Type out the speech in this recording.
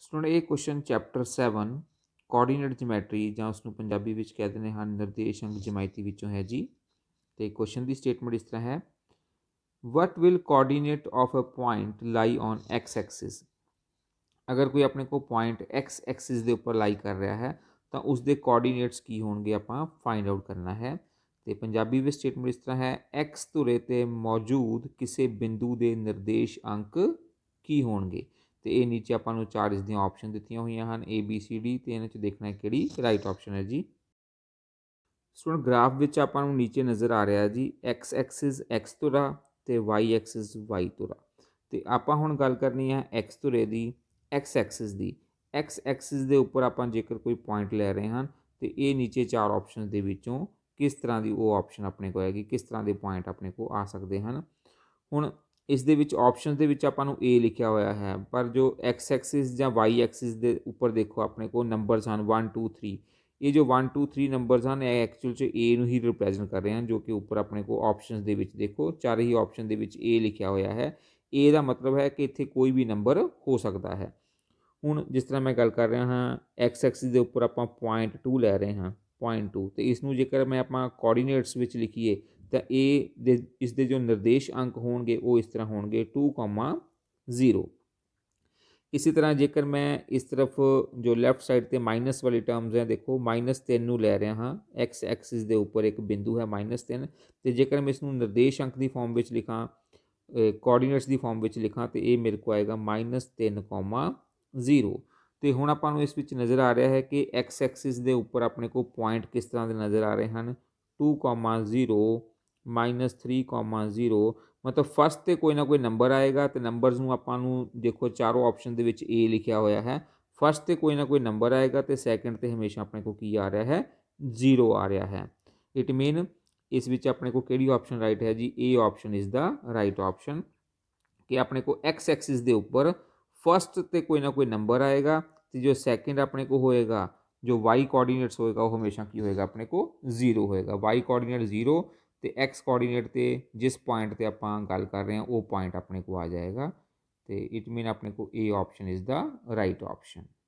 student ਇਹ question chapter 7 coordinate geometry ਜਾਂ ਉਸ ਨੂੰ ਪੰਜਾਬੀ ਵਿੱਚ ਕਹਿ ਦਿੰਦੇ ਹਨ ਨਿਰਦੇਸ਼ ਅੰਕ ਜਿਓਮੈਟਰੀ ਵਿੱਚੋਂ ਹੈ ਜੀ ਤੇ ਕੁਐਸਚਨ ਦੀ ਸਟੇਟਮੈਂਟ ਇਸ ਤਰ੍ਹਾਂ ਹੈ what will coordinate of a point lie on X axis ਅਗਰ ਕੋਈ ਆਪਣੇ ਕੋ ਪੁਆਇੰਟ ਐਕਸ ਐਕਸਿਸ ਦੇ ਉੱਪਰ ਲਾਈ ਕਰ ਰਿਹਾ ਹੈ ਤਾਂ ਉਸ ਦੇ ਕੋਆਰਡੀਨੇਟਸ ਕੀ ਹੋਣਗੇ ਆਪਾਂ ਫਾਈਂਡ ਆਊਟ ਕਰਨਾ ਹੈ ਤੇ ਪੰਜਾਬੀ ਵਿੱਚ ਸਟੇਟਮੈਂਟ ਇਸ ਤਰ੍ਹਾਂ ਹੈ ਐਕਸ ਧੁਰੇ ਤੇ ਮੌਜੂਦ ਕਿਸੇ ਬਿੰਦੂ ਦੇ ਨਿਰਦੇਸ਼ ਅੰਕ ਕੀ ਹੋਣਗੇ ਤੇ ਇਹ ਨੀਚੇ ਆਪਾਂ ਨੂੰ ਚਾਰ ਇਸ ਦੀਆਂ ਆਪਸ਼ਨ ਦਿੱਤੀਆਂ ਹੋਈਆਂ ਹਨ A B C D ਤੇ ਇਹਨਾਂ ਚ ਦੇਖਣਾ ਹੈ ਕਿਹੜੀ ਰਾਈਟ ਆਪਸ਼ਨ ਹੈ ਜੀ ਹੁਣ ਗ੍ਰਾਫ ਵਿੱਚ ਆਪਾਂ ਨੂੰ ਨੀਚੇ ਨਜ਼ਰ ਆ ਰਿਹਾ ਜੀ x ਐਕਸਿਸ x ਤੁਰਾ ਤੇ y ਐਕਸਿਸ y ਤੁਰਾ ਤੇ ਆਪਾਂ ਹੁਣ ਗੱਲ ਕਰਨੀ ਹੈ x ਤੁਰੇ ਦੀ x ਐਕਸਿਸ ਦੀ x ਐਕਸਿਸ ਦੇ ਉੱਪਰ ਆਪਾਂ ਜੇਕਰ ਕੋਈ ਪੁਆਇੰਟ ਲੈ ਰਹੇ ਹਾਂ ਤੇ ਇਹ ਨੀਚੇ ਚਾਰ ਆਪਸ਼ਨ ਦੇ ਵਿੱਚੋਂ ਕਿਸ ਤਰ੍ਹਾਂ ਦੀ ਉਹ ਆਪਸ਼ਨ ਆਪਣੇ ਕੋਲ ਹੈਗੀ ਕਿਸ ਤਰ੍ਹਾਂ ਦੇ ਪੁਆਇੰਟ ਆਪਣੇ ਕੋਲ ਆ ਸਕਦੇ ਹਨ ਹੁਣ इस ऑप्शन के आपको ए लिखा हुआ है पर जो एक्स एक्सिस वाई एक्सिस के उपर देखो अपने को नंबरस हैं वन टू थ्री ये जो वन टू थ्री नंबरस हैं एक्चुअल ए ही रिप्रजेंट कर रहे हैं जो कि उपर अपने को ऑप्शन के देखो चार ही ऑप्शन के ए लिखा हुआ है ए का मतलब है कि इतने कोई भी नंबर हो सकता है हूँ जिस तरह मैं गल कर रहा हाँ एक्स एक्सिस उपर आप टू लै रहे हैं पॉइंट टू तो इसमें जेकर मैं अपना में लिखीए ਤਾਂ ਇਹ ਦੇ ਇਸ ਦੇ ਜੋ ਨਿਰਦੇਸ਼ ਅੰਕ ਹੋਣਗੇ ਉਹ ਇਸ ਤਰ੍ਹਾਂ ਹੋਣਗੇ 2,0 इसी तरह जेकर मैं इस तरफ जो लैफ्ट साइड पर माइनस वाली टर्म्स हैं देखो माइनस तीन ਨੂੰ ਲੈ ਰਿਹਾ ਹਾਂ x ਐਕਸਿਸ ਦੇ ਉੱਪਰ ਇੱਕ ਬਿੰਦੂ ਹੈ ਮਾਈਨਸ 3 ਤੇ ਜੇਕਰ ਮੈਂ ਇਸ ਨੂੰ ਨਿਰਦੇਸ਼ ਅੰਕ ਦੀ ਫਾਰਮ ਵਿੱਚ ਲਿਖਾਂ ਕੋਆਰਡੀਨੇਟਸ ਦੀ ਫਾਰਮ ਵਿੱਚ ਲਿਖਾਂ ਤੇ ਇਹ ਮੇਰੇ ਕੋ ਆਏਗਾ -3,0 ਤੇ ਹੁਣ ਆਪਾਂ ਨੂੰ ਇਸ ਵਿੱਚ ਨਜ਼ਰ ਆ ਰਿਹਾ ਹੈ ਕਿ x ਐਕਸਿਸ ਦੇ ਉੱਪਰ ਆਪਣੇ ਕੋ ਪੁਆਇੰਟ ਕਿਸ ਤਰ੍ਹਾਂ ਦੇ ਨਜ਼ਰ ਆ ਰਹੇ ਹਨ 2,0 माइनस थ्री कॉमा जीरो मतलब फस्ट से कोई ना कोई नंबर आएगा तो नंबरस में देखो चारों ऑप्शन के ए लिखा हुआ है फस्ट से कोई ना कोई नंबर आएगा तो सैकेंड से हमेशा अपने को आ रहा है जीरो आ रहा है इट मीन इस अपने ऑप्शन राइट है जी A option is the right option कि अपने को एक्स एक्सिस के उपर फस्ट तो कोई ना कोई नंबर आएगा तो जो सैकेंड अपने को होएगा जो वाई कोआर्डीनेट्स होएगा वो हमेशा की होएगा अपने को जीरो होएगा वाई कोआर्डीनेट जीरो तो एक्स कोऑर्डिनेट पर जिस पॉइंट पर आप गल कर रहे हैं वो पॉइंट अपने को आ जाएगा तो इट मीन अपने को A option is the right option